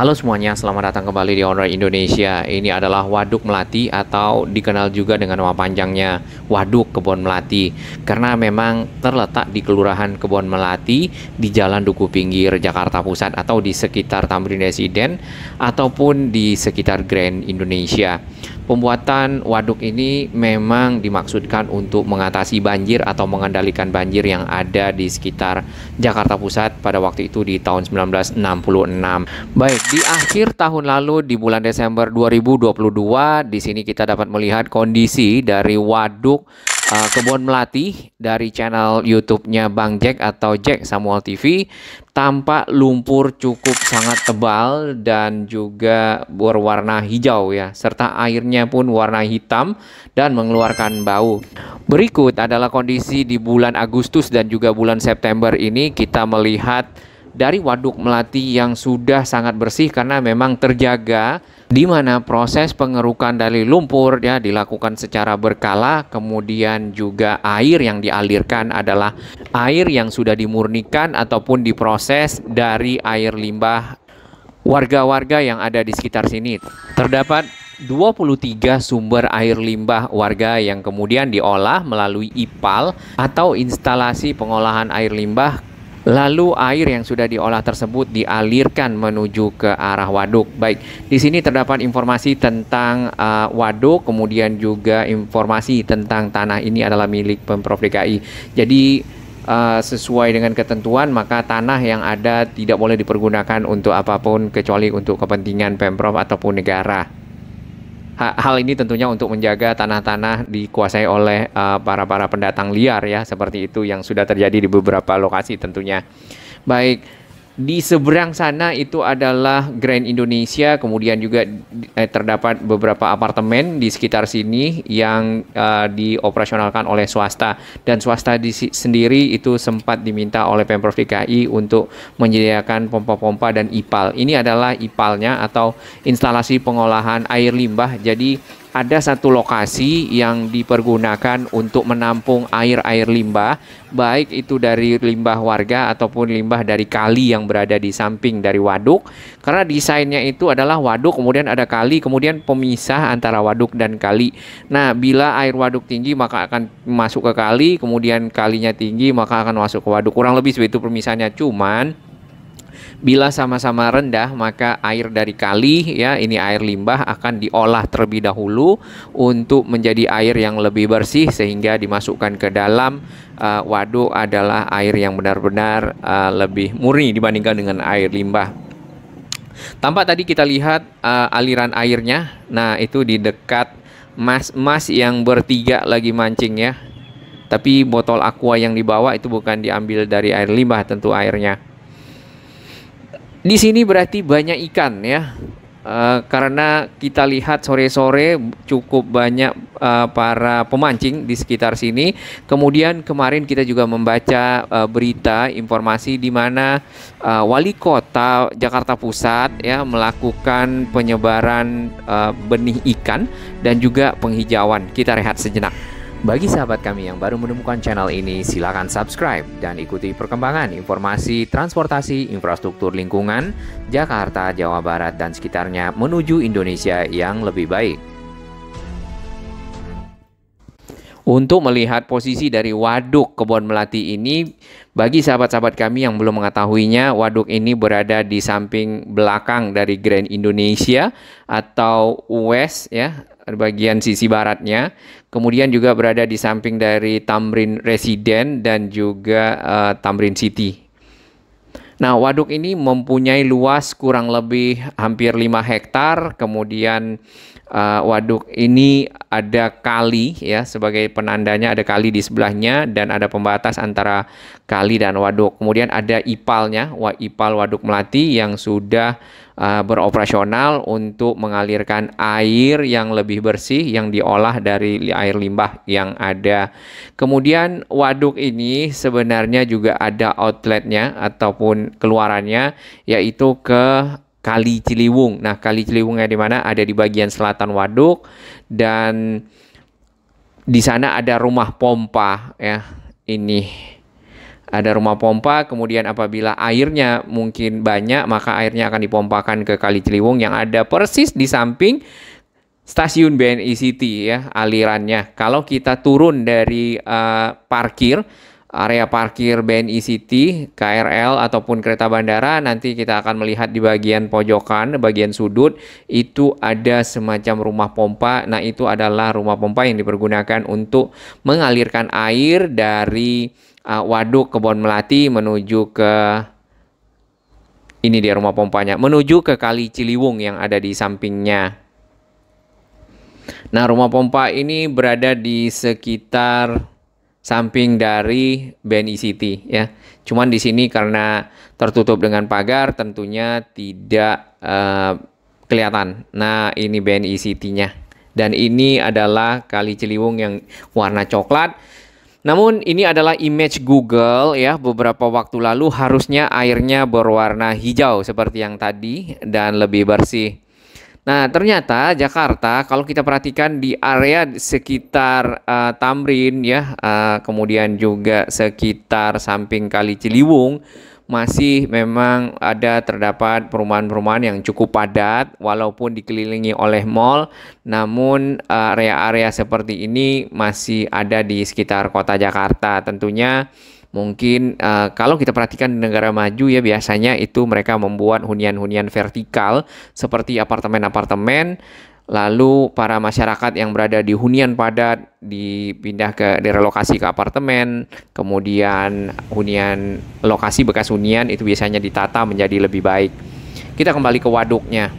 Halo semuanya, selamat datang kembali di Onroad Indonesia. Ini adalah Waduk Melati atau dikenal juga dengan nama panjangnya Waduk Kebon Melati. Karena memang terletak di Kelurahan Kebon Melati di Jalan Duku Pinggir Jakarta Pusat atau di sekitar Tamrin Residen ataupun di sekitar Grand Indonesia. Pembuatan waduk ini memang dimaksudkan untuk mengatasi banjir atau mengendalikan banjir yang ada di sekitar Jakarta Pusat pada waktu itu di tahun 1966. Baik, di akhir tahun lalu di bulan Desember 2022 di sini kita dapat melihat kondisi dari waduk uh, Kebun Melati dari channel YouTube-nya Bang Jack atau Jack Samuel TV tampak lumpur cukup sangat tebal dan juga berwarna hijau ya serta airnya pun warna hitam dan mengeluarkan bau. Berikut adalah kondisi di bulan Agustus dan juga bulan September ini kita melihat dari waduk Melati yang sudah sangat bersih karena memang terjaga di mana proses pengerukan dari lumpur ya dilakukan secara berkala kemudian juga air yang dialirkan adalah air yang sudah dimurnikan ataupun diproses dari air limbah warga-warga yang ada di sekitar sini terdapat 23 sumber air limbah warga yang kemudian diolah melalui IPAL atau instalasi pengolahan air limbah Lalu air yang sudah diolah tersebut dialirkan menuju ke arah waduk. Baik, di sini terdapat informasi tentang uh, waduk, kemudian juga informasi tentang tanah ini adalah milik Pemprov DKI. Jadi uh, sesuai dengan ketentuan maka tanah yang ada tidak boleh dipergunakan untuk apapun kecuali untuk kepentingan Pemprov ataupun negara hal ini tentunya untuk menjaga tanah-tanah dikuasai oleh uh, para para pendatang liar ya seperti itu yang sudah terjadi di beberapa lokasi tentunya. Baik di seberang sana itu adalah Grand Indonesia, kemudian juga eh, terdapat beberapa apartemen di sekitar sini yang eh, dioperasionalkan oleh swasta dan swasta di sendiri itu sempat diminta oleh Pemprov DKI untuk menyediakan pompa-pompa dan IPAL. Ini adalah IPALnya atau instalasi pengolahan air limbah. Jadi ada satu lokasi yang dipergunakan untuk menampung air-air limbah, baik itu dari limbah warga ataupun limbah dari kali yang berada di samping dari waduk. Karena desainnya itu adalah waduk, kemudian ada kali, kemudian pemisah antara waduk dan kali. Nah, bila air waduk tinggi maka akan masuk ke kali, kemudian kalinya tinggi maka akan masuk ke waduk. Kurang lebih seperti itu pemisahnya, Cuman Bila sama-sama rendah, maka air dari kali ya, ini air limbah akan diolah terlebih dahulu untuk menjadi air yang lebih bersih sehingga dimasukkan ke dalam uh, waduk adalah air yang benar-benar uh, lebih murni dibandingkan dengan air limbah. Tampak tadi kita lihat uh, aliran airnya. Nah, itu di dekat mas-mas yang bertiga lagi mancing ya. Tapi botol aqua yang dibawa itu bukan diambil dari air limbah tentu airnya di sini berarti banyak ikan ya. Uh, karena kita lihat sore-sore cukup banyak uh, para pemancing di sekitar sini. Kemudian kemarin kita juga membaca uh, berita informasi di mana uh, wali kota Jakarta Pusat ya melakukan penyebaran uh, benih ikan dan juga penghijauan. Kita rehat sejenak. Bagi sahabat kami yang baru menemukan channel ini, silakan subscribe dan ikuti perkembangan informasi transportasi infrastruktur lingkungan Jakarta, Jawa Barat, dan sekitarnya menuju Indonesia yang lebih baik. Untuk melihat posisi dari Waduk Kebon Melati ini, bagi sahabat-sahabat kami yang belum mengetahuinya, Waduk ini berada di samping belakang dari Grand Indonesia atau West ya, bagian sisi baratnya. Kemudian juga berada di samping dari Tamrin Residen dan juga uh, Tamrin City. Nah, waduk ini mempunyai luas kurang lebih hampir 5 hektar. Kemudian uh, waduk ini ada kali ya sebagai penandanya ada kali di sebelahnya dan ada pembatas antara kali dan waduk. Kemudian ada ipalnya, ipal waduk Melati yang sudah Eh, beroperasional untuk mengalirkan air yang lebih bersih yang diolah dari air limbah yang ada. Kemudian waduk ini sebenarnya juga ada outletnya ataupun keluarannya yaitu ke Kali Ciliwung. Nah, Kali Ciliwungnya di mana? Ada di bagian selatan waduk dan di sana ada rumah pompa ya ini ada rumah pompa, kemudian apabila airnya mungkin banyak, maka airnya akan dipompakan ke Kali Ciliwung yang ada persis di samping stasiun BNI City ya alirannya. Kalau kita turun dari uh, parkir area parkir BNI City, KRL ataupun kereta bandara. Nanti kita akan melihat di bagian pojokan, bagian sudut itu ada semacam rumah pompa. Nah, itu adalah rumah pompa yang dipergunakan untuk mengalirkan air dari uh, waduk Kebon Melati menuju ke ini dia rumah pompanya, menuju ke Kali Ciliwung yang ada di sampingnya. Nah, rumah pompa ini berada di sekitar samping dari e city ya. Cuman di sini karena tertutup dengan pagar tentunya tidak uh, kelihatan. Nah, ini e city nya Dan ini adalah Kali Ciliwung yang warna coklat. Namun ini adalah image Google ya beberapa waktu lalu harusnya airnya berwarna hijau seperti yang tadi dan lebih bersih. Nah, ternyata Jakarta kalau kita perhatikan di area sekitar uh, Tamrin ya, uh, kemudian juga sekitar samping Kali Ciliwung masih memang ada terdapat perumahan-perumahan yang cukup padat walaupun dikelilingi oleh mall namun eh, area-area seperti ini masih ada di sekitar kota Jakarta tentunya Mungkin uh, kalau kita perhatikan di negara maju ya biasanya itu mereka membuat hunian-hunian vertikal seperti apartemen-apartemen lalu para masyarakat yang berada di hunian padat dipindah ke direlokasi ke apartemen, kemudian hunian lokasi bekas hunian itu biasanya ditata menjadi lebih baik. Kita kembali ke waduknya.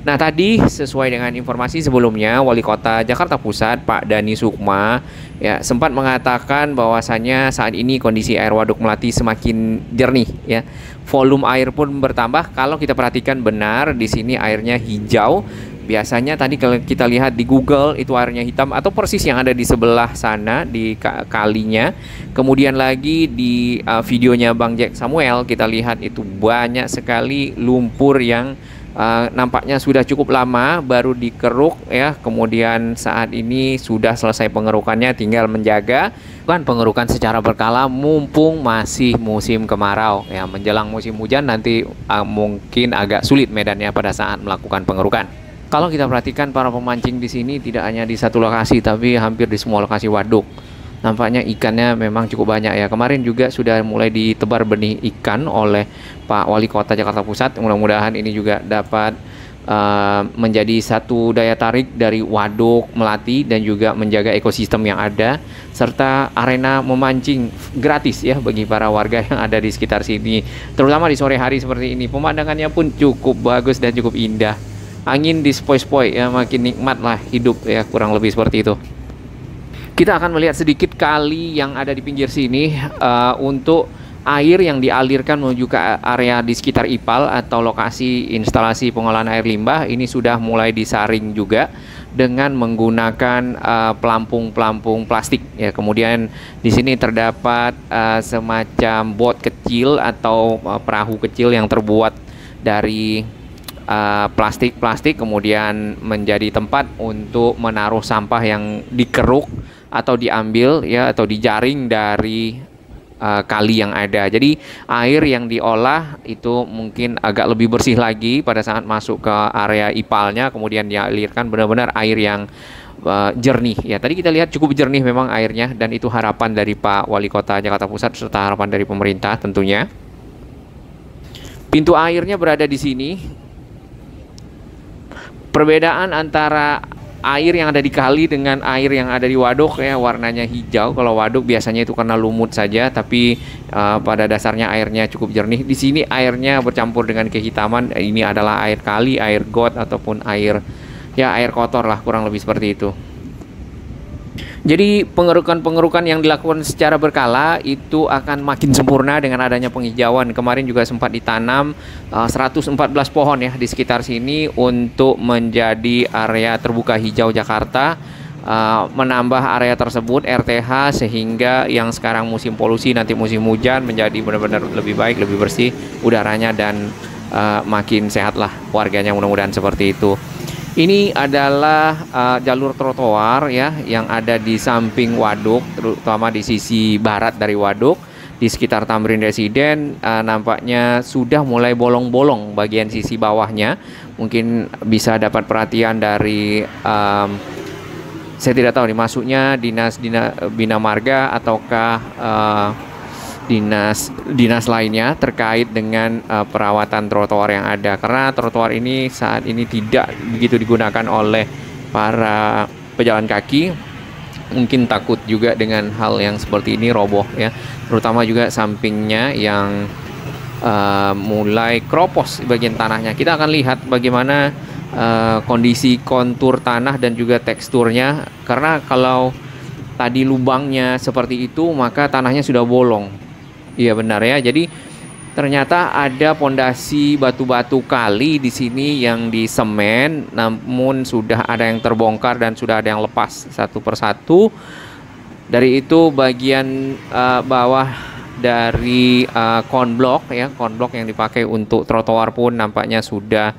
Nah tadi sesuai dengan informasi sebelumnya Wali Kota Jakarta Pusat Pak Dani Sukma ya sempat mengatakan bahwasannya saat ini kondisi air waduk Melati semakin jernih ya volume air pun bertambah kalau kita perhatikan benar di sini airnya hijau biasanya tadi kalau kita lihat di Google itu airnya hitam atau persis yang ada di sebelah sana di kalinya. Kemudian lagi di uh, videonya Bang Jack Samuel kita lihat itu banyak sekali lumpur yang Eh, nampaknya sudah cukup lama baru dikeruk ya kemudian saat ini sudah selesai pengerukannya tinggal menjaga kan pengerukan secara berkala mumpung masih musim kemarau ya menjelang musim hujan nanti uh, mungkin agak sulit medannya pada saat melakukan pengerukan kalau kita perhatikan para pemancing di sini tidak hanya di satu lokasi tapi hampir di semua lokasi waduk nampaknya ikannya memang cukup banyak ya. Kemarin juga sudah mulai ditebar benih ikan oleh Pak Wali Kota Jakarta Pusat. Mudah-mudahan ini juga dapat uh, menjadi satu daya tarik dari Waduk Melati dan juga menjaga ekosistem yang ada serta arena memancing gratis ya bagi para warga yang ada di sekitar sini. Terutama di sore hari seperti ini, pemandangannya pun cukup bagus dan cukup indah. Angin di spoi-spoi ya makin nikmat lah hidup ya kurang lebih seperti itu kita akan melihat sedikit kali yang ada di pinggir sini uh, untuk air yang dialirkan menuju ke area di sekitar IPAL atau lokasi instalasi pengolahan air limbah ini sudah mulai disaring juga dengan menggunakan eh, pelampung-pelampung uh, plastik ya. Kemudian di sini terdapat uh, semacam bot kecil atau uh, perahu kecil yang terbuat dari plastik-plastik uh, kemudian menjadi tempat untuk menaruh sampah yang dikeruk atau diambil ya atau dijaring dari uh, kali yang ada. Jadi air yang diolah itu mungkin agak lebih bersih lagi pada saat masuk ke area ipalnya kemudian dialirkan benar-benar air yang eh, jernih ya tadi kita lihat cukup jernih memang airnya dan itu harapan dari Pak Wali Kota Jakarta Pusat serta harapan dari pemerintah tentunya pintu airnya berada di sini perbedaan antara air yang ada di kali dengan air yang ada di waduk ya warnanya hijau. Kalau waduk biasanya itu karena lumut saja, tapi uh, pada dasarnya airnya cukup jernih. Di sini airnya bercampur dengan kehitaman. Ini adalah air kali, air got ataupun air ya air kotor lah kurang lebih seperti itu. Jadi pengerukan-pengerukan yang dilakukan secara berkala itu akan makin sempurna dengan adanya penghijauan. Kemarin juga sempat ditanam uh, eh, 114 pohon ya di sekitar sini untuk menjadi area terbuka hijau Jakarta. Uh, menambah area tersebut RTH sehingga yang sekarang musim polusi nanti musim hujan menjadi benar-benar lebih baik, lebih bersih udaranya dan uh, makin sehatlah warganya mudah-mudahan seperti itu. Ini adalah uh, jalur trotoar ya yang ada di samping waduk, terutama di sisi barat dari waduk. Di sekitar Tamrin Residen uh, nampaknya sudah mulai bolong-bolong bagian sisi bawahnya. Mungkin bisa dapat perhatian dari um, saya tidak tahu dimasuknya dinas, dinas bina marga ataukah uh, dinas dinas lainnya terkait dengan uh, perawatan trotoar yang ada karena trotoar ini saat ini tidak begitu digunakan oleh para pejalan kaki mungkin takut juga dengan hal yang seperti ini roboh ya terutama juga sampingnya yang uh, mulai kropos bagian tanahnya kita akan lihat bagaimana uh, kondisi kontur tanah dan juga teksturnya karena kalau tadi lubangnya seperti itu maka tanahnya sudah bolong Iya benar ya. Jadi ternyata ada pondasi batu-batu kali di sini yang di semen, namun sudah ada yang terbongkar dan sudah ada yang lepas satu persatu. Dari itu bagian uh, bawah dari uh, eh, konblok ya, konblok yang dipakai untuk trotoar pun nampaknya sudah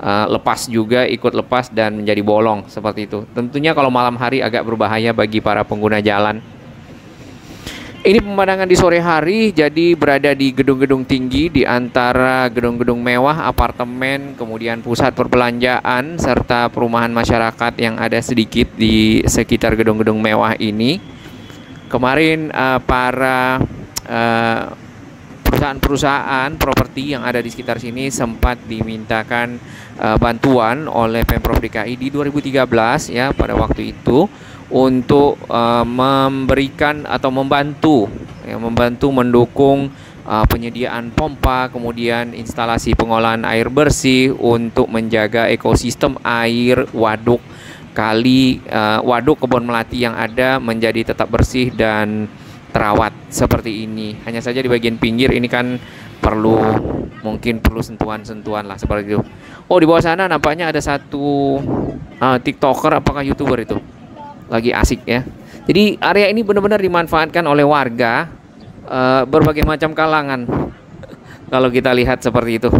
uh, lepas juga ikut lepas dan menjadi bolong seperti itu. Tentunya kalau malam hari agak berbahaya bagi para pengguna jalan. Ini pemandangan di sore hari, jadi berada di gedung-gedung tinggi di antara gedung-gedung mewah, apartemen, kemudian pusat perbelanjaan, serta perumahan masyarakat yang ada sedikit di sekitar gedung-gedung mewah ini. Kemarin uh, para eh, perusahaan-perusahaan properti yang ada di sekitar sini sempat dimintakan uh, bantuan oleh Pemprov DKI di 2013 ya pada waktu itu untuk uh, memberikan atau membantu ya, membantu mendukung uh, penyediaan pompa, kemudian instalasi pengolahan air bersih untuk menjaga ekosistem air waduk kali uh, waduk kebun melati yang ada menjadi tetap bersih dan terawat seperti ini. Hanya saja di bagian pinggir ini kan perlu mungkin perlu sentuhan-sentuhan lah seperti itu. Oh di bawah sana nampaknya ada satu uh, TikToker apakah youtuber itu? lagi asik ya. Jadi area ini benar-benar dimanfaatkan oleh warga uh, berbagai macam kalangan. Kalau kita lihat seperti itu.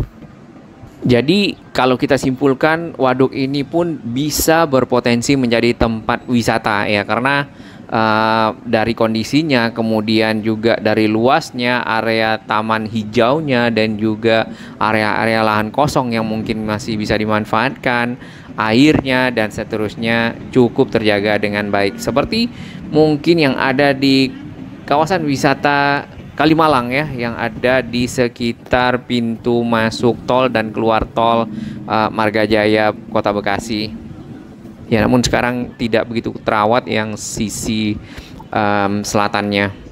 Jadi kalau kita simpulkan waduk ini pun bisa berpotensi menjadi tempat wisata ya karena uh, dari kondisinya kemudian juga dari luasnya area taman hijaunya dan juga area-area lahan kosong yang mungkin masih bisa dimanfaatkan airnya dan seterusnya cukup terjaga dengan baik. Seperti mungkin yang ada di kawasan wisata Kalimalang ya yang ada di sekitar pintu masuk tol dan keluar tol uh, Margajaya Kota Bekasi. Ya namun sekarang tidak begitu terawat yang sisi um, selatannya.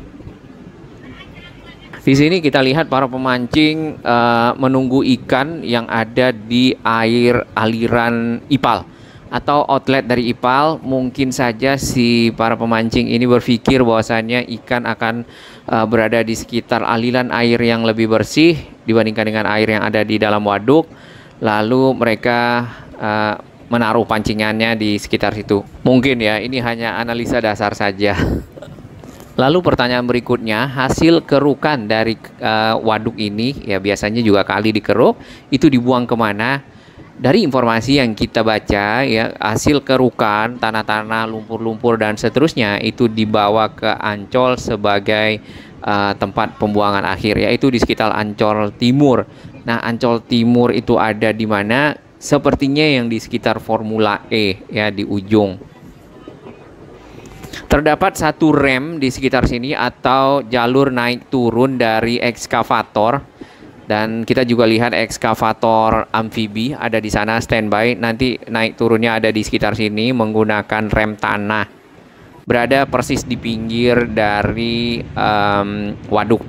Di sini kita lihat para pemancing uh, menunggu ikan yang ada di air aliran Ipal atau outlet dari Ipal mungkin saja si para pemancing ini berpikir bahwasannya ikan akan uh, berada di sekitar aliran air yang lebih bersih dibandingkan dengan air yang ada di dalam waduk lalu mereka uh, menaruh pancingannya di sekitar situ mungkin ya ini hanya analisa dasar saja Lalu pertanyaan berikutnya, hasil kerukan dari uh, waduk ini ya biasanya juga kali dikeruk itu dibuang kemana? Dari informasi yang kita baca ya hasil kerukan tanah-tanah, lumpur-lumpur dan seterusnya itu dibawa ke Ancol sebagai uh, tempat pembuangan akhir yaitu di sekitar Ancol Timur. Nah, Ancol Timur itu ada di mana? Sepertinya yang di sekitar Formula E ya di ujung. Terdapat satu rem di sekitar sini atau jalur naik turun dari ekskavator dan kita juga lihat ekskavator amfibi ada di sana standby nanti naik turunnya ada di sekitar sini menggunakan rem tanah berada persis di pinggir dari um, waduk.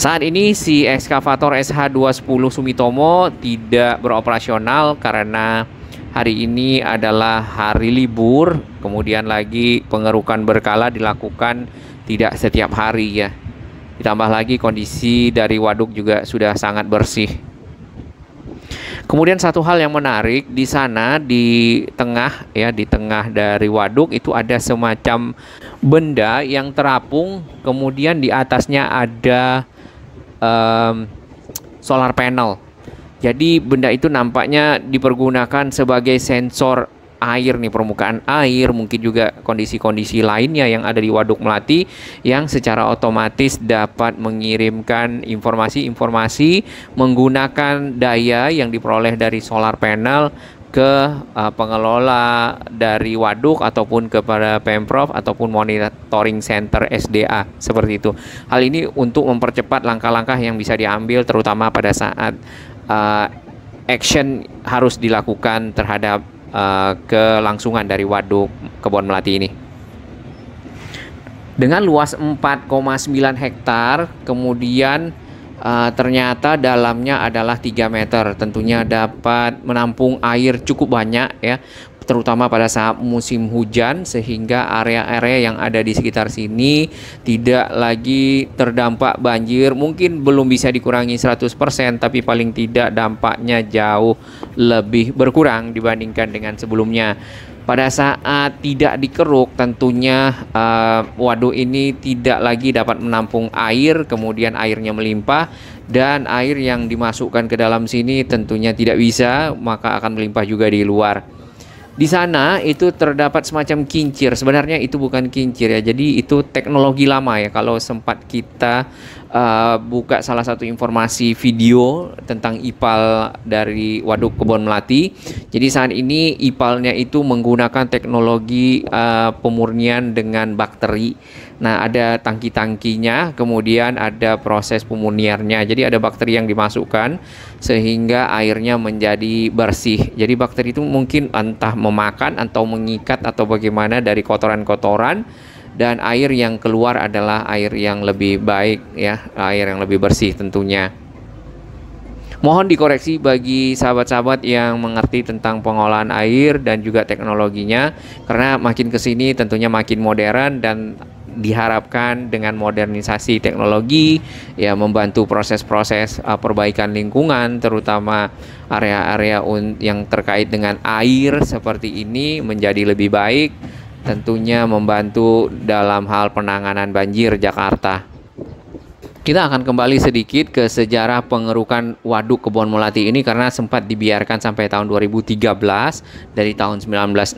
Saat ini si ekskavator SH210 Sumitomo tidak beroperasional karena hari ini adalah hari libur, kemudian lagi pengerukan berkala dilakukan tidak setiap hari ya. Ditambah lagi kondisi dari waduk juga sudah sangat bersih. Kemudian satu hal yang menarik di sana di tengah ya di tengah dari waduk itu ada semacam benda yang terapung, kemudian di atasnya ada um, solar panel jadi benda itu nampaknya dipergunakan sebagai sensor air nih permukaan air mungkin juga kondisi-kondisi lainnya yang ada di Waduk Melati yang secara otomatis dapat mengirimkan informasi-informasi menggunakan daya yang diperoleh dari solar panel ke uh, pengelola dari waduk ataupun kepada Pemprov ataupun monitoring center SDA seperti itu. Hal ini untuk mempercepat langkah-langkah yang bisa diambil terutama pada saat uh, action harus dilakukan terhadap uh, kelangsungan dari waduk kebon melati ini. Dengan luas 4,9 hektar, kemudian uh, ternyata dalamnya adalah 3 meter. Tentunya dapat menampung air cukup banyak ya terutama pada saat musim hujan sehingga area-area yang ada di sekitar sini tidak lagi terdampak banjir. Mungkin belum bisa dikurangi 100% tapi paling tidak dampaknya jauh lebih berkurang dibandingkan dengan sebelumnya pada saat tidak dikeruk tentunya uh, waduk ini tidak lagi dapat menampung air kemudian airnya melimpah dan air yang dimasukkan ke dalam sini tentunya tidak bisa maka akan melimpah juga di luar. Di sana itu terdapat semacam kincir. Sebenarnya itu bukan kincir ya. Jadi itu teknologi lama ya. Kalau sempat kita uh, buka salah satu informasi video tentang IPAL dari Waduk Kebon Melati. Jadi saat ini IPALnya itu menggunakan teknologi uh, pemurnian dengan bakteri Nah, ada tangki-tangkinya, kemudian ada proses pemunirnya. Jadi ada bakteri yang dimasukkan sehingga airnya menjadi bersih. Jadi bakteri itu mungkin entah memakan atau mengikat atau bagaimana dari kotoran-kotoran dan air yang keluar adalah air yang lebih baik ya, air yang lebih bersih tentunya. Mohon dikoreksi bagi sahabat-sahabat yang mengerti tentang pengolahan air dan juga teknologinya karena makin ke sini tentunya makin modern dan diharapkan dengan modernisasi teknologi ya membantu proses-proses uh, perbaikan lingkungan terutama area-area yang terkait dengan air seperti ini menjadi lebih baik tentunya membantu dalam hal penanganan banjir Jakarta. Kita akan kembali sedikit ke sejarah pengerukan Waduk Kebon Melati ini karena sempat dibiarkan sampai tahun 2013 dari tahun 1966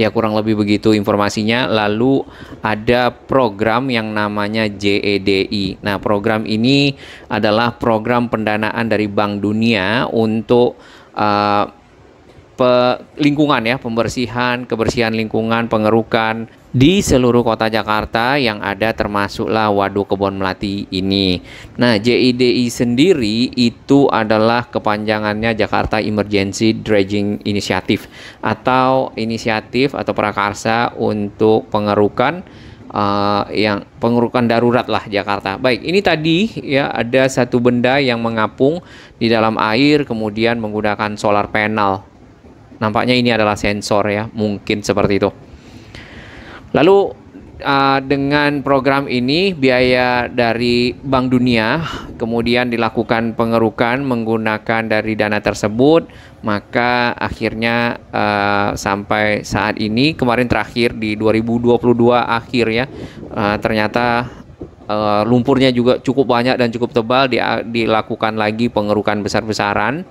Ya kurang lebih begitu informasinya. Lalu ada program yang namanya JEDI. Nah, program ini adalah program pendanaan dari Bank Dunia untuk uh, pe, lingkungan ya, pembersihan, kebersihan lingkungan, pengerukan di seluruh kota Jakarta yang ada termasuklah Waduk Kebon Melati ini. Nah, JIDI sendiri itu adalah kepanjangannya Jakarta Emergency Dredging Initiative atau inisiatif atau prakarsa untuk pengerukan uh, yang pengurukan darurat lah Jakarta. Baik, ini tadi ya ada satu benda yang mengapung di dalam air kemudian menggunakan solar panel. Nampaknya ini adalah sensor ya, mungkin seperti itu. Lalu uh, dengan program ini biaya dari Bank Dunia kemudian dilakukan pengerukan menggunakan dari dana tersebut maka akhirnya uh, sampai saat ini kemarin terakhir di 2022 akhir ya uh, ternyata uh, lumpurnya juga cukup banyak dan cukup tebal dilakukan lagi pengerukan besar-besaran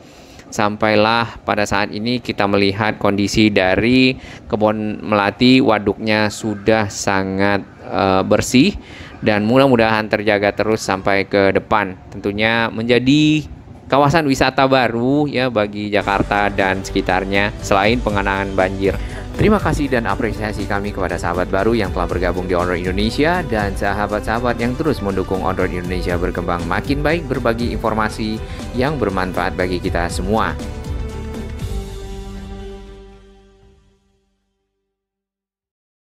sampailah pada saat ini kita melihat kondisi dari kebun melati waduknya sudah sangat uh, bersih dan mudah-mudahan terjaga terus sampai ke depan tentunya menjadi kawasan wisata baru ya bagi Jakarta dan sekitarnya selain penganangan banjir. Terima kasih dan apresiasi kami kepada sahabat baru yang telah bergabung di Onroad Indonesia dan sahabat-sahabat yang terus mendukung Onroad Indonesia berkembang makin baik berbagi informasi yang bermanfaat bagi kita semua.